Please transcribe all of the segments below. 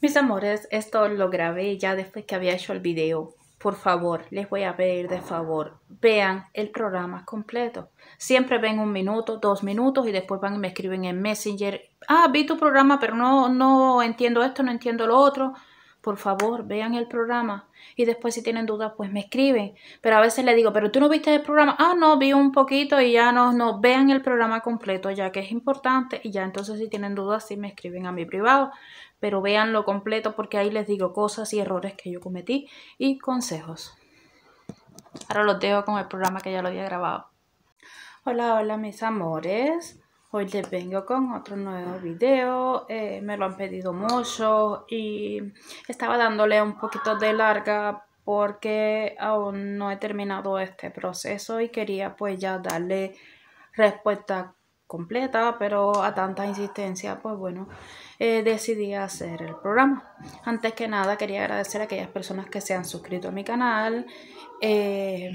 Mis amores, esto lo grabé ya después que había hecho el video. Por favor, les voy a pedir de favor, vean el programa completo. Siempre ven un minuto, dos minutos y después van y me escriben en Messenger. Ah, vi tu programa, pero no, no entiendo esto, no entiendo lo otro por favor, vean el programa. Y después si tienen dudas, pues me escriben. Pero a veces le digo, pero tú no viste el programa. Ah, no, vi un poquito y ya no, no, vean el programa completo, ya que es importante. Y ya entonces si tienen dudas, sí me escriben a mi privado. Pero lo completo porque ahí les digo cosas y errores que yo cometí y consejos. Ahora los dejo con el programa que ya lo había grabado. Hola, hola mis amores. Hoy les vengo con otro nuevo video, eh, me lo han pedido mucho y estaba dándole un poquito de larga porque aún no he terminado este proceso y quería pues ya darle respuesta completa, pero a tanta insistencia, pues bueno, eh, decidí hacer el programa. Antes que nada, quería agradecer a aquellas personas que se han suscrito a mi canal. Eh,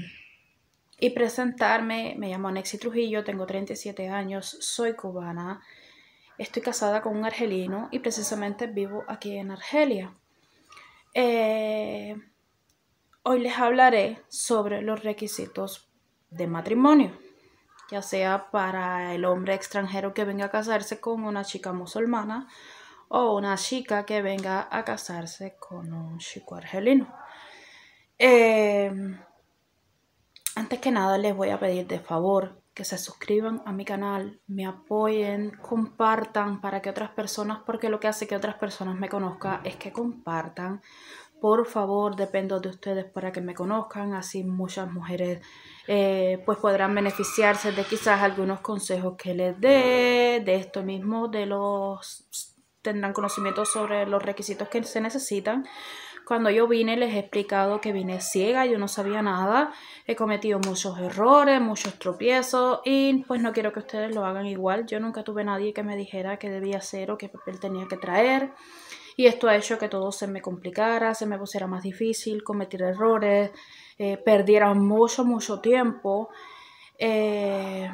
y presentarme. Me llamo Nexi Trujillo, tengo 37 años, soy cubana, estoy casada con un argelino y precisamente vivo aquí en Argelia. Eh, hoy les hablaré sobre los requisitos de matrimonio, ya sea para el hombre extranjero que venga a casarse con una chica musulmana o una chica que venga a casarse con un chico argelino. Eh, antes que nada les voy a pedir de favor que se suscriban a mi canal, me apoyen, compartan para que otras personas, porque lo que hace que otras personas me conozcan es que compartan. Por favor, dependo de ustedes para que me conozcan, así muchas mujeres eh, pues podrán beneficiarse de quizás algunos consejos que les dé, de esto mismo, de los tendrán conocimiento sobre los requisitos que se necesitan cuando yo vine les he explicado que vine ciega, yo no sabía nada, he cometido muchos errores, muchos tropiezos y pues no quiero que ustedes lo hagan igual. Yo nunca tuve nadie que me dijera qué debía hacer o qué papel tenía que traer y esto ha hecho que todo se me complicara, se me pusiera más difícil, cometer errores, eh, perdiera mucho, mucho tiempo. Eh,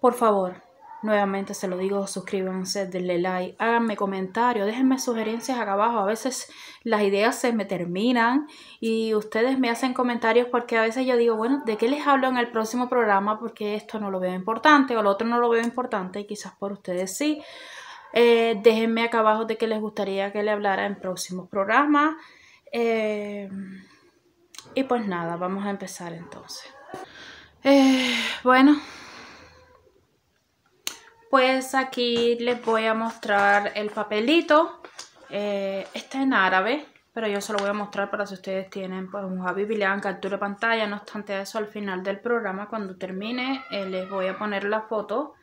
por favor, Nuevamente se lo digo, suscríbanse, denle like, háganme comentarios, déjenme sugerencias acá abajo. A veces las ideas se me terminan y ustedes me hacen comentarios porque a veces yo digo, bueno, ¿de qué les hablo en el próximo programa? Porque esto no lo veo importante o lo otro no lo veo importante y quizás por ustedes sí. Eh, déjenme acá abajo de qué les gustaría que le hablara en próximos programas. Eh, y pues nada, vamos a empezar entonces. Eh, bueno pues aquí les voy a mostrar el papelito. Eh, está en árabe, pero yo se lo voy a mostrar para si ustedes tienen pues, un Javi y le captura de pantalla. No obstante eso, al final del programa, cuando termine, eh, les voy a poner la foto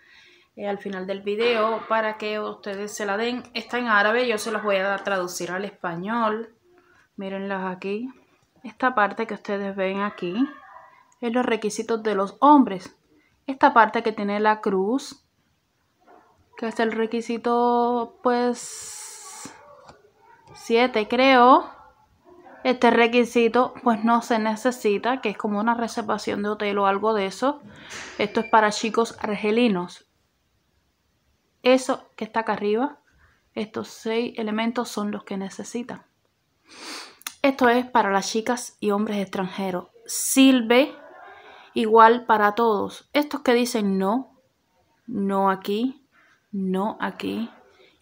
eh, al final del video para que ustedes se la den. Está en árabe, yo se los voy a traducir al español. Mírenlas aquí. Esta parte que ustedes ven aquí es los requisitos de los hombres. Esta parte que tiene la cruz que es el requisito pues 7 creo. Este requisito pues no se necesita, que es como una reservación de hotel o algo de eso. Esto es para chicos argelinos. Eso que está acá arriba, estos seis elementos son los que necesitan. Esto es para las chicas y hombres extranjeros. Sirve igual para todos. Estos que dicen no, no aquí, no aquí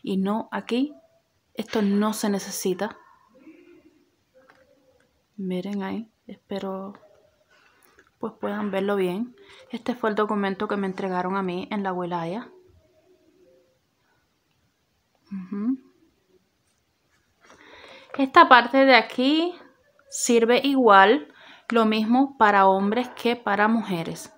y no aquí. Esto no se necesita. Miren ahí, espero pues puedan verlo bien. Este fue el documento que me entregaron a mí en la abuelaya. Esta parte de aquí sirve igual, lo mismo para hombres que para mujeres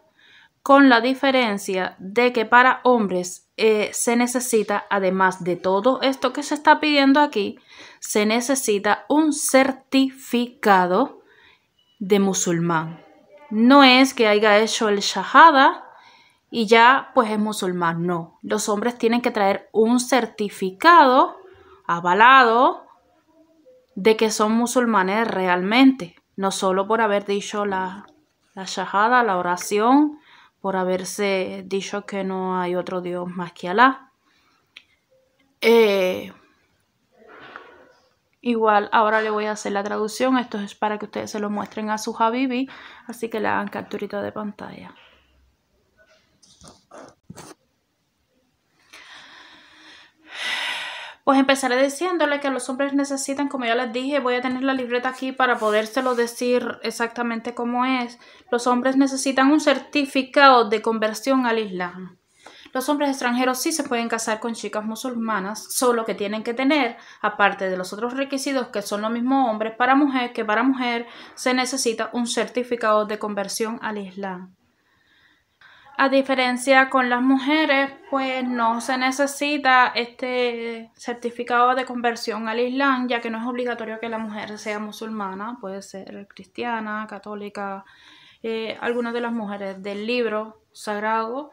con la diferencia de que para hombres eh, se necesita, además de todo esto que se está pidiendo aquí, se necesita un certificado de musulmán. No es que haya hecho el shahada y ya pues es musulmán, no. Los hombres tienen que traer un certificado avalado de que son musulmanes realmente, no solo por haber dicho la, la shahada, la oración, por haberse dicho que no hay otro Dios más que Alá. Eh, igual ahora le voy a hacer la traducción, esto es para que ustedes se lo muestren a su Habibi, así que le hagan capturita de pantalla. Pues empezaré diciéndole que los hombres necesitan, como ya les dije, voy a tener la libreta aquí para podérselo decir exactamente cómo es. Los hombres necesitan un certificado de conversión al Islam. Los hombres extranjeros sí se pueden casar con chicas musulmanas, solo que tienen que tener, aparte de los otros requisitos que son los mismos hombres para mujer, que para mujer se necesita un certificado de conversión al Islam. A diferencia con las mujeres, pues no se necesita este certificado de conversión al Islam, ya que no es obligatorio que la mujer sea musulmana, puede ser cristiana, católica, eh, algunas de las mujeres del libro sagrado,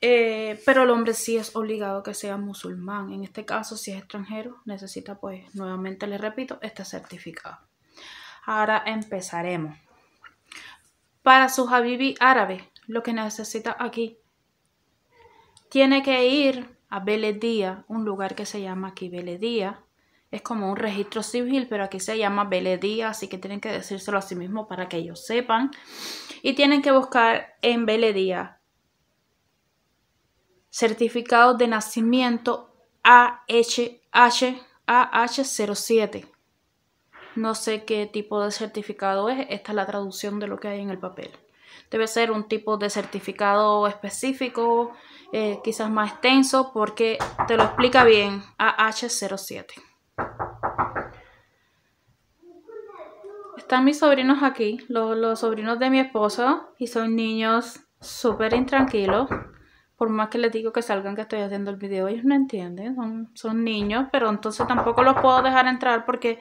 eh, pero el hombre sí es obligado que sea musulmán. En este caso, si es extranjero, necesita, pues, nuevamente le repito, este certificado. Ahora empezaremos. Para su habibi árabe lo que necesita aquí. Tiene que ir a Beledía, un lugar que se llama aquí Beledía. Es como un registro civil, pero aquí se llama Beledía, así que tienen que decírselo a sí mismo para que ellos sepan. Y tienen que buscar en Beledía certificado de nacimiento H AH07. No sé qué tipo de certificado es, esta es la traducción de lo que hay en el papel. Debe ser un tipo de certificado específico, eh, quizás más extenso, porque te lo explica bien AH07. Están mis sobrinos aquí, los, sobrinos de mi esposo, y son niños súper intranquilos por más que les digo que salgan que estoy haciendo el video, ellos no entienden, son, niños, pero entonces tampoco los puedo dejar entrar porque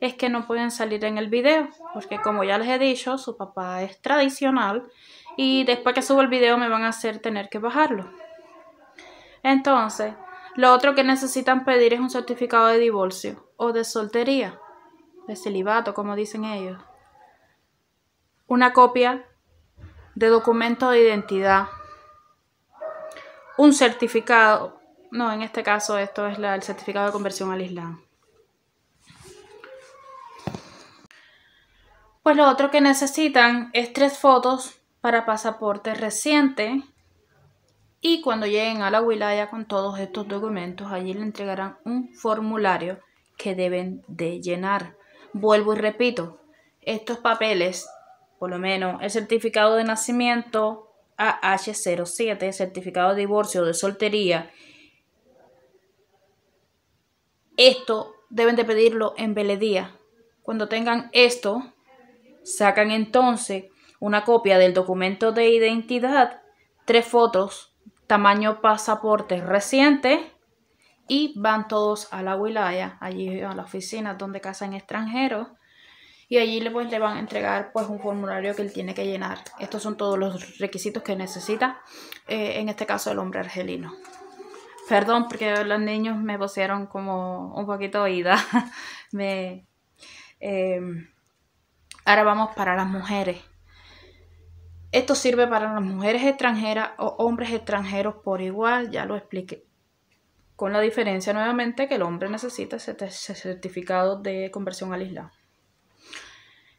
es que no pueden salir en el video, porque como ya les he dicho, su papá es tradicional y después que subo el video me van a hacer tener que bajarlo. Entonces, lo otro que necesitan pedir es un certificado de divorcio o de soltería, de celibato, como dicen ellos. Una copia de documento de identidad. Un certificado, no, en este caso esto es la, el certificado de conversión al Islam Pues lo otro que necesitan es tres fotos para pasaporte reciente y cuando lleguen a la wilaya con todos estos documentos, allí le entregarán un formulario que deben de llenar. Vuelvo y repito, estos papeles, por lo menos el certificado de nacimiento AH07, certificado de divorcio o de soltería, esto deben de pedirlo en beledía Cuando tengan esto, Sacan entonces una copia del documento de identidad, tres fotos, tamaño pasaporte reciente y van todos a la wilaya, allí a la oficina donde casan extranjeros y allí pues, le van a entregar pues un formulario que él tiene que llenar. Estos son todos los requisitos que necesita, eh, en este caso el hombre argelino. Perdón porque los niños me pusieron como un poquito oída. me... Eh, Ahora vamos para las mujeres. Esto sirve para las mujeres extranjeras o hombres extranjeros por igual, ya lo expliqué. Con la diferencia nuevamente que el hombre necesita ese certificado de conversión al Islam.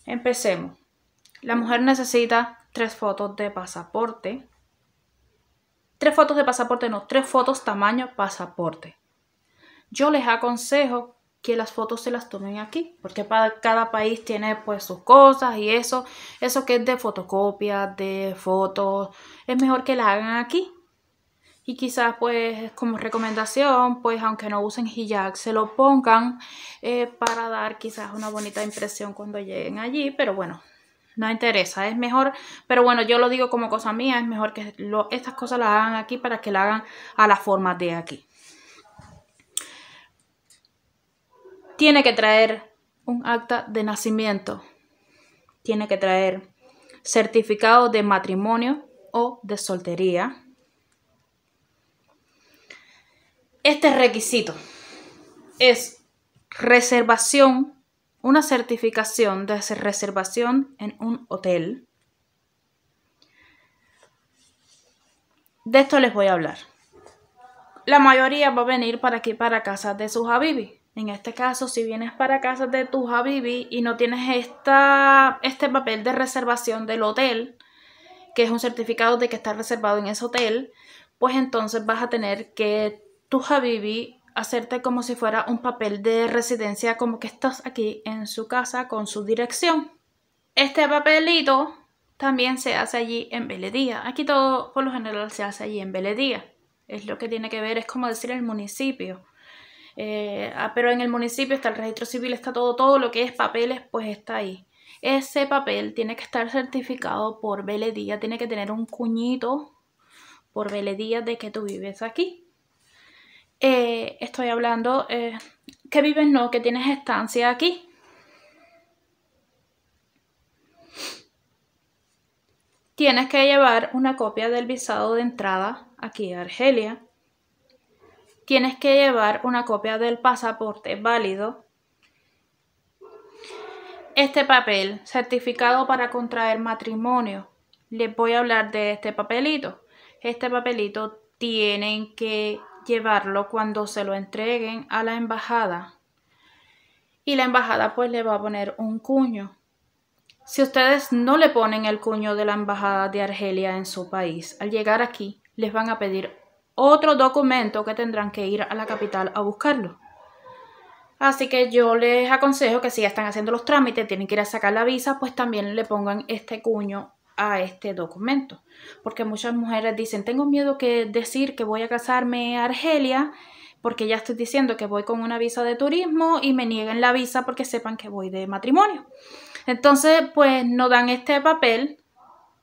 Empecemos. La mujer necesita tres fotos de pasaporte. Tres fotos de pasaporte, no, tres fotos tamaño pasaporte. Yo les aconsejo que las fotos se las tomen aquí, porque para cada país tiene pues sus cosas y eso, eso que es de fotocopias, de fotos, es mejor que las hagan aquí. Y quizás pues como recomendación, pues aunque no usen hijack, se lo pongan eh, para dar quizás una bonita impresión cuando lleguen allí, pero bueno, no interesa, es mejor, pero bueno, yo lo digo como cosa mía, es mejor que estas cosas las hagan aquí para que la hagan a la forma de aquí. tiene que traer un acta de nacimiento, tiene que traer certificado de matrimonio o de soltería. Este requisito es reservación, una certificación de reservación en un hotel. De esto les voy a hablar. La mayoría va a venir para aquí, para casa de sus habibis. En este caso, si vienes para casa de tu Habibi y no tienes este papel de reservación del hotel, que es un certificado de que está reservado en ese hotel, pues entonces vas a tener que tu Habibi hacerte como si fuera un papel de residencia, como que estás aquí en su casa con su dirección. Este papelito también se hace allí en Beledía. Aquí todo por lo general se hace allí en Beledía. Es lo que tiene que ver, es como decir el municipio. Eh, ah, pero en el municipio está el registro civil, está todo, todo lo que es papeles, pues está ahí. Ese papel tiene que estar certificado por veledía, tiene que tener un cuñito por veledía de que tú vives aquí. Eh, estoy hablando eh, que vives no, que tienes estancia aquí. Tienes que llevar una copia del visado de entrada aquí a Argelia tienes que llevar una copia del pasaporte válido, este papel, certificado para contraer matrimonio. Les voy a hablar de este papelito. Este papelito tienen que llevarlo cuando se lo entreguen a la embajada. Y la embajada pues le va a poner un cuño. Si ustedes no le ponen el cuño de la embajada de Argelia en su país, al llegar aquí les van a pedir otro documento que tendrán que ir a la capital a buscarlo. Así que yo les aconsejo que si ya están haciendo los trámites, tienen que ir a sacar la visa, pues también le pongan este cuño a este documento. Porque muchas mujeres dicen, tengo miedo que decir que voy a casarme a Argelia, porque ya estoy diciendo que voy con una visa de turismo y me nieguen la visa porque sepan que voy de matrimonio. Entonces, pues no dan este papel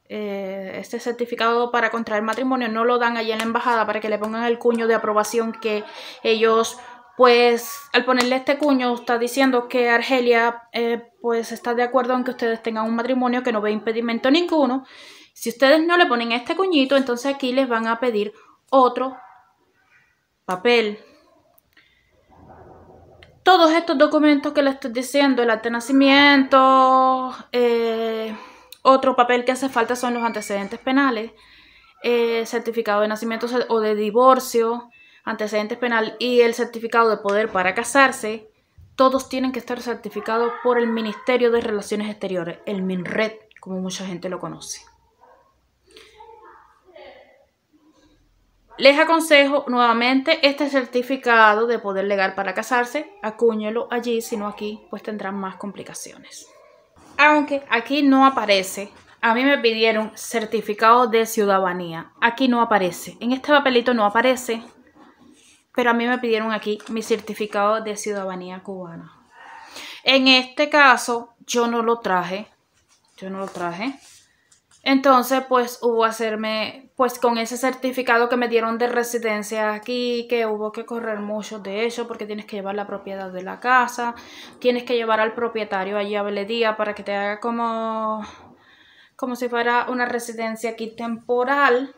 eh, este certificado para contraer matrimonio no lo dan allí en la embajada para que le pongan el cuño de aprobación que ellos pues al ponerle este cuño está diciendo que Argelia eh, pues está de acuerdo en que ustedes tengan un matrimonio que no ve impedimento ninguno. Si ustedes no le ponen este cuñito, entonces aquí les van a pedir otro papel. Todos estos documentos que les estoy diciendo, el acta de nacimiento, eh, otro papel que hace falta son los antecedentes penales, eh, certificado de nacimiento o de divorcio, antecedentes penal y el certificado de poder para casarse. Todos tienen que estar certificados por el Ministerio de Relaciones Exteriores, el MINRED, como mucha gente lo conoce. Les aconsejo nuevamente este certificado de poder legal para casarse. Acúñelo allí, si no aquí, pues tendrán más complicaciones. Aunque aquí no aparece, a mí me pidieron certificado de ciudadanía. Aquí no aparece. En este papelito no aparece, pero a mí me pidieron aquí mi certificado de ciudadanía cubana. En este caso, yo no lo traje. Yo no lo traje. Entonces, pues hubo hacerme, pues con ese certificado que me dieron de residencia aquí, que hubo que correr mucho de eso, porque tienes que llevar la propiedad de la casa, tienes que llevar al propietario allí a Beledía para que te haga como, como si fuera una residencia aquí temporal.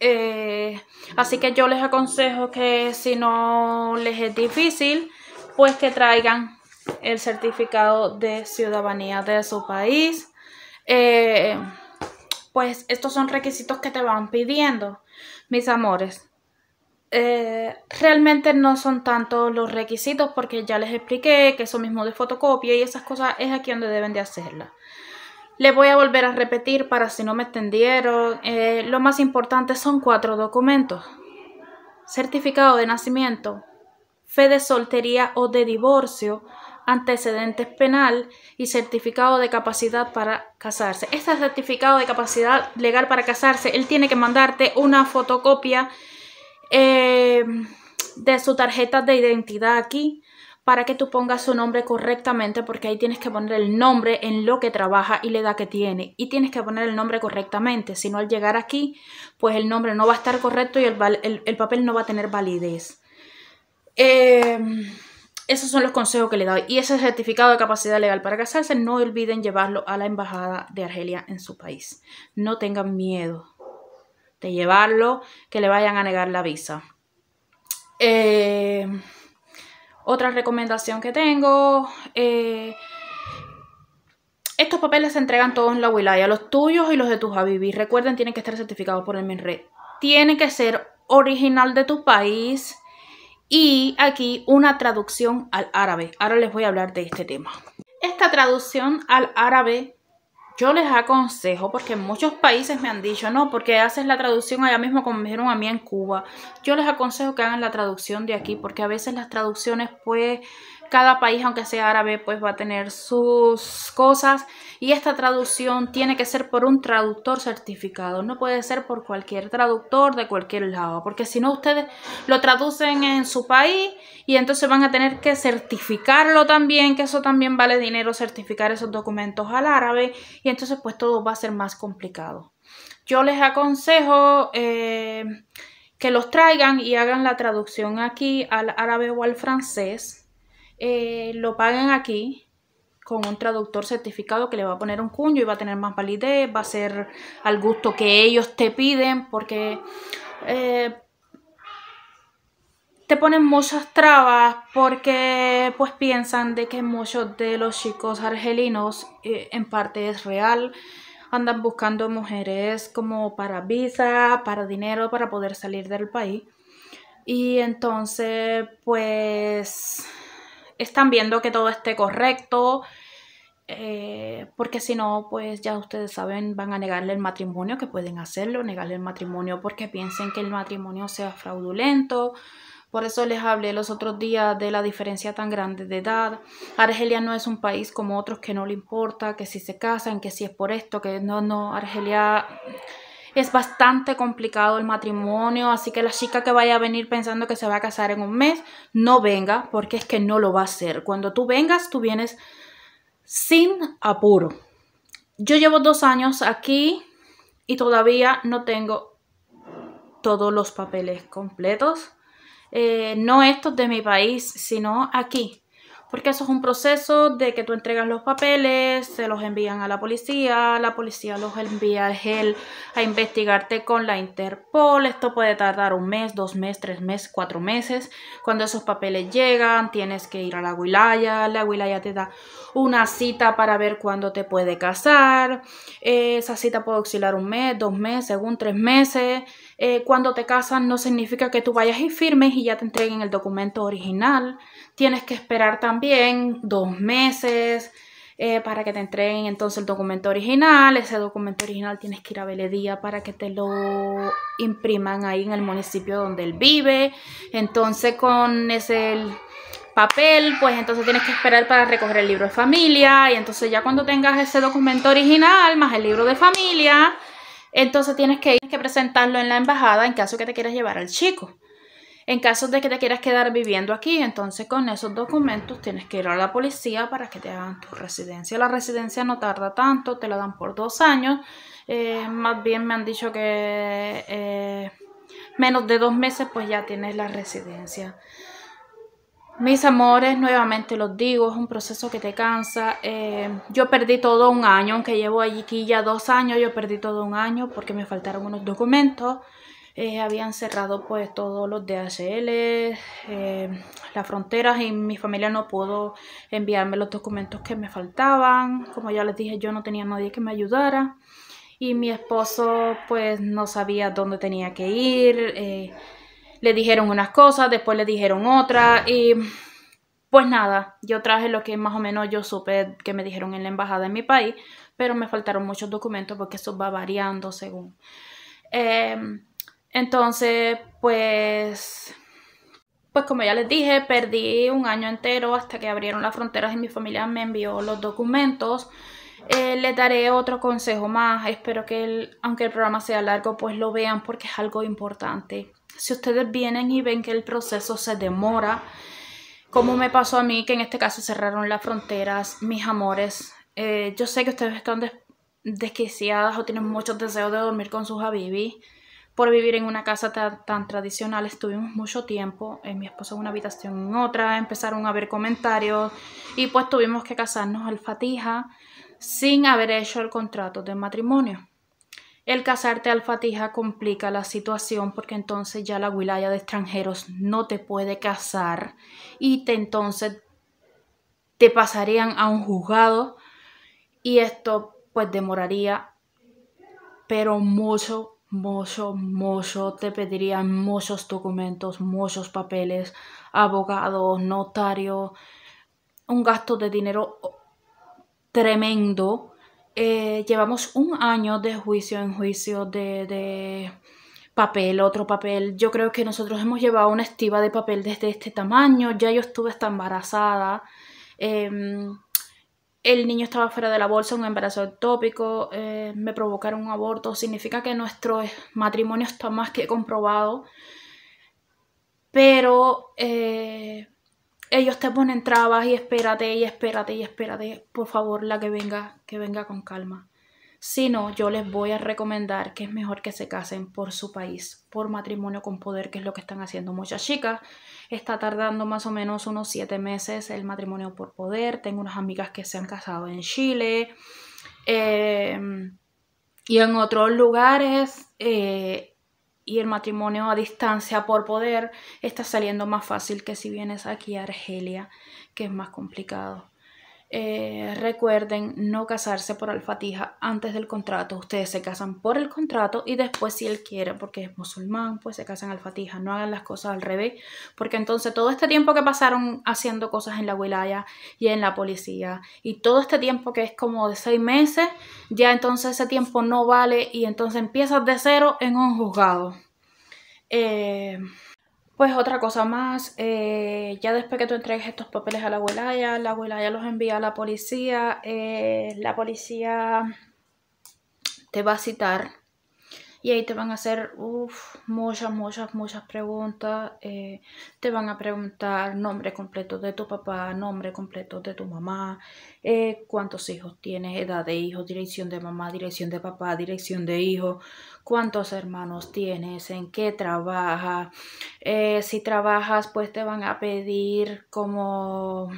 Eh, así que yo les aconsejo que si no les es difícil, pues que traigan el certificado de ciudadanía de su país. Eh, pues estos son requisitos que te van pidiendo, mis amores. Eh, realmente no son tanto los requisitos porque ya les expliqué que eso mismo de fotocopia y esas cosas es aquí donde deben de hacerlas. Les voy a volver a repetir para si no me extendieron. Eh, lo más importante son cuatro documentos. Certificado de nacimiento, fe de soltería o de divorcio, antecedentes penal y certificado de capacidad para casarse. Este certificado de capacidad legal para casarse, él tiene que mandarte una fotocopia eh, de su tarjeta de identidad aquí para que tú pongas su nombre correctamente porque ahí tienes que poner el nombre en lo que trabaja y la edad que tiene y tienes que poner el nombre correctamente si no al llegar aquí pues el nombre no va a estar correcto y el, el papel no va a tener validez eh, esos son los consejos que le doy. Y ese certificado de capacidad legal para casarse, no olviden llevarlo a la embajada de Argelia en su país. No tengan miedo de llevarlo, que le vayan a negar la visa. Eh, otra recomendación que tengo, eh, estos papeles se entregan todos en la wilaya, los tuyos y los de tus habibis. Recuerden, tienen que estar certificados por el minre. Tiene que ser original de tu país y aquí una traducción al árabe. Ahora les voy a hablar de este tema. Esta traducción al árabe yo les aconsejo, porque muchos países me han dicho, no, porque haces la traducción allá mismo como me dijeron a mí en Cuba. Yo les aconsejo que hagan la traducción de aquí, porque a veces las traducciones pues cada país, aunque sea árabe, pues va a tener sus cosas y esta traducción tiene que ser por un traductor certificado, no puede ser por cualquier traductor de cualquier lado, porque si no ustedes lo traducen en su país y entonces van a tener que certificarlo también, que eso también vale dinero certificar esos documentos al árabe y entonces pues todo va a ser más complicado. Yo les aconsejo... Eh, que los traigan y hagan la traducción aquí al árabe o al francés eh, lo paguen aquí con un traductor certificado que le va a poner un cuño y va a tener más validez, va a ser al gusto que ellos te piden, porque eh, te ponen muchas trabas porque pues piensan de que muchos de los chicos argelinos, eh, en parte es real, andan buscando mujeres como para visa, para dinero, para poder salir del país. Y entonces, pues están viendo que todo esté correcto, eh, porque si no, pues ya ustedes saben, van a negarle el matrimonio, que pueden hacerlo, negarle el matrimonio porque piensen que el matrimonio sea fraudulento. Por eso les hablé los otros días de la diferencia tan grande de edad. Argelia no es un país como otros que no le importa, que si se casan, que si es por esto, que no, no, Argelia es bastante complicado el matrimonio, así que la chica que vaya a venir pensando que se va a casar en un mes, no venga, porque es que no lo va a hacer. Cuando tú vengas, tú vienes sin apuro. Yo llevo dos años aquí y todavía no tengo todos los papeles completos. Eh, no estos de mi país, sino aquí. Porque eso es un proceso de que tú entregas los papeles, se los envían a la policía, la policía los envía a investigarte con la Interpol. Esto puede tardar un mes, dos meses, tres meses, cuatro meses. Cuando esos papeles llegan, tienes que ir a la wilaya. La wilaya te da una cita para ver cuándo te puede casar. esa cita puede oscilar un mes, dos meses, según tres meses. Eh, cuando te casan no significa que tú vayas y firmes y ya te entreguen el documento original. Tienes que esperar también dos meses eh, para que te entreguen entonces el documento original. Ese documento original tienes que ir a Beledía para que te lo impriman ahí en el municipio donde él vive. Entonces con ese... papel, pues entonces tienes que esperar para recoger el libro de familia y entonces ya cuando tengas ese documento original más el libro de familia, entonces tienes que, ir, que presentarlo en la embajada en caso que te quieras llevar al chico. En caso de que te quieras quedar viviendo aquí, entonces con esos documentos tienes que ir a la policía para que te hagan tu residencia. La residencia no tarda tanto, te la dan por dos años. Eh, más bien me han dicho que eh, menos de dos meses pues ya tienes la residencia. Mis amores, nuevamente los digo, es un proceso que te cansa. Eh, yo perdí todo un año, aunque llevo allí ya dos años, yo perdí todo un año porque me faltaron unos documentos. Eh, habían cerrado pues todos los DHL, eh, las fronteras y mi familia no pudo enviarme los documentos que me faltaban. Como ya les dije, yo no tenía nadie que me ayudara y mi esposo pues no sabía dónde tenía que ir le dijeron unas cosas, después le dijeron otras y pues nada, yo traje lo que más o menos yo supe que me dijeron en la embajada en mi país, pero me faltaron muchos documentos porque eso va variando según. Em, entonces, pues, pues como ya les dije, perdí un año entero hasta que abrieron las fronteras y mi familia me envió los documentos. Eh, les daré otro consejo más. Espero que, aunque el programa sea largo, pues lo vean porque es algo importante. Si ustedes vienen y ven que el proceso se demora, como me pasó a mí, que en este caso cerraron las fronteras, mis amores, eh, yo sé que ustedes están desquiciadas o tienen muchos deseos de dormir con sus habibis. Por vivir en una casa tan, tradicional estuvimos mucho tiempo, eh, mi esposo en una habitación en otra, empezaron a ver comentarios y pues tuvimos que casarnos al fatija sin haber hecho el contrato de matrimonio. El casarte al fatija complica la situación porque entonces ya la wilaya de extranjeros no te puede casar y te entonces te pasarían a un juzgado y esto pues demoraría pero mucho, mucho, mucho, te pedirían muchos documentos, muchos papeles, abogados, notarios. un gasto de dinero tremendo. Eh, llevamos un año de juicio en juicio de, papel, otro papel. Yo creo que nosotros hemos llevado una estiva de papel desde este tamaño. Ya yo estuve hasta embarazada. Em, el niño estaba fuera de la bolsa, un embarazo ectópico, eh, me provocaron un aborto. Significa que nuestro matrimonio está más que comprobado. Pero eh, ellos te ponen trabas y espérate y espérate y espérate. Por favor, la que venga, que venga con calma. Si no, yo les voy a recomendar que es mejor que se casen por su país, por matrimonio con poder, que es lo que están haciendo muchas chicas. Está tardando más o menos unos siete meses el matrimonio por poder. Tengo unas amigas que se han casado en Chile eh, y en otros lugares. Eh, y el matrimonio a distancia por poder está saliendo más fácil que si vienes aquí a Argelia, que es más complicado. Eh, recuerden no casarse por alfatija antes del contrato. Ustedes se casan por el contrato y después si él quiere, porque es musulmán, pues se casan alfatija. No hagan las cosas al revés, porque entonces todo este tiempo que pasaron haciendo cosas en la wilaya y en la policía y todo este tiempo que es como de seis meses, ya entonces ese tiempo no vale y entonces empiezas de cero en un juzgado. Eh, pues otra cosa más, eh, ya después que tú entregues estos papeles a la abuelaya, la abuela ya los envía a la policía, eh, la policía te va a citar y ahí te van a hacer muchas, muchas, muchas preguntas. Eh, te van a preguntar nombre completo de tu papá, nombre completo de tu mamá, eh, cuántos hijos tienes, edad de hijo, dirección de mamá, dirección de papá, dirección de hijo, cuántos hermanos tienes, en qué trabajas. Eh, si trabajas, pues te van a pedir como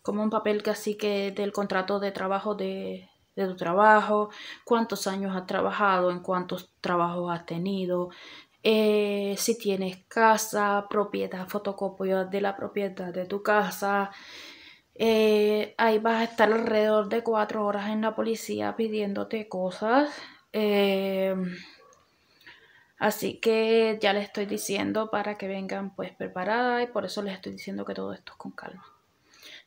como un papel casi que del contrato de trabajo de, de tu trabajo, cuántos años has trabajado, en cuántos trabajos has tenido, eh, si tienes casa, propiedad, fotocopia de la propiedad de tu casa. Eh, ahí vas a estar alrededor de cuatro horas en la policía pidiéndote cosas. Eh, así que ya les estoy diciendo para que vengan pues preparadas y por eso les estoy diciendo que todo esto es con calma.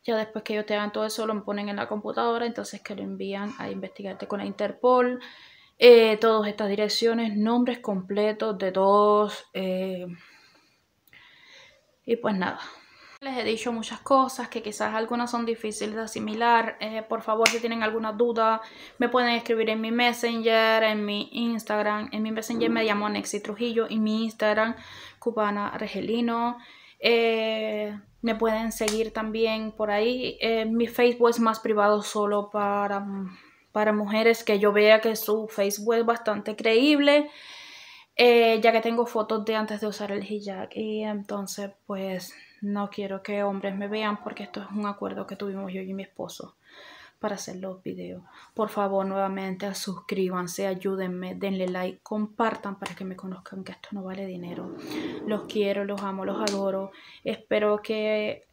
Ya después que ellos te hagan todo eso, lo ponen en la computadora, entonces que lo envían a investigarte con la Interpol. Eh, todas estas direcciones, nombres completos de todos. Eh, y pues nada. Les he dicho muchas cosas que quizás algunas son difíciles de asimilar. Eh, por favor, si tienen alguna duda, me pueden escribir en mi Messenger, en mi Instagram. En mi Messenger me llamo Nexi Trujillo y mi Instagram, Cubana Regelino. Eh, me pueden seguir también por ahí. Eh, mi Facebook es más privado solo para, para mujeres que yo vea que su Facebook es bastante creíble. Eh, ya que tengo fotos de antes de usar el hijack y entonces pues no quiero que hombres me vean porque esto es un acuerdo que tuvimos yo y mi esposo para hacer los videos. Por favor, nuevamente suscríbanse, ayúdenme, denle like, compartan para que me conozcan que esto no vale dinero. Los quiero, los amo, los adoro. Espero que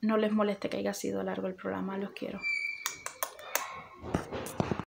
no les moleste que haya sido largo el programa. Los quiero.